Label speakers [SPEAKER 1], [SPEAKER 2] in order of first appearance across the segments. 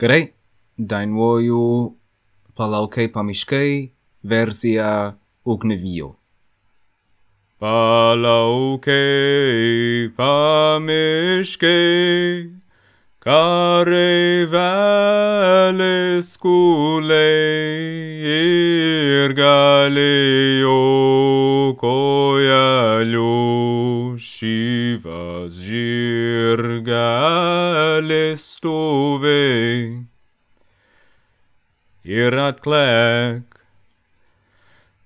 [SPEAKER 1] Garei, dain voju Palaukei Pamiskei, versia Ugnevio. Palaukei Pamiskei, Carei velis culei, Ir galei o gyvas žirgelis stovi ir atklek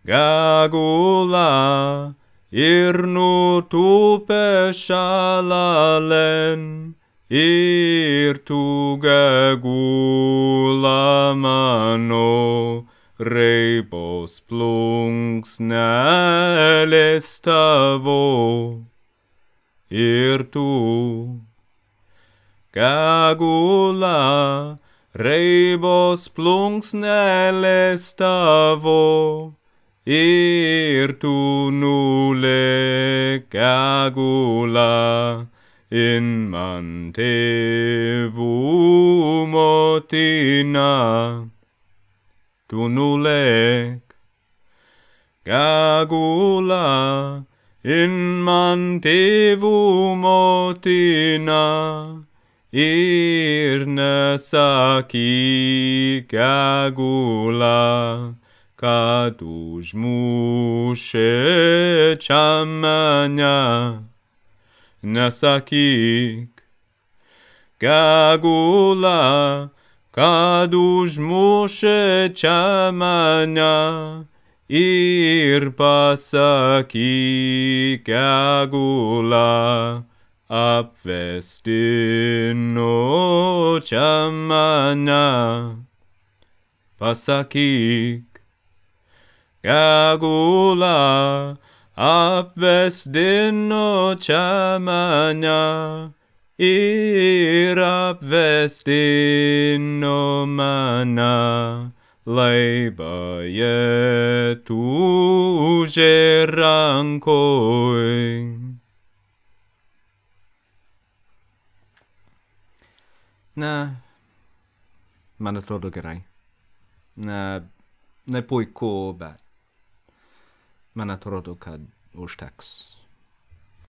[SPEAKER 1] gagula ir nutupė šalalen ir tu gagula mano reibos plunksnelis tavo. ir tu. Cagula, reibos plungs nele stavo, ir tu nule, cagula, in mante vumotina, tu nulec, cagula, reibos In mantevum otina irna saki gagula kadujmushe chamanya nasakik gagula kadujmushe chamanya ir pasakykė gula apvestinu čia mane. Pasakyk, Gagula apvestino čia mane ir apvestin. Lei baie tuže rankoj. Na, man är det grej. Na, ne pojkå bär. Man är det kad årstags.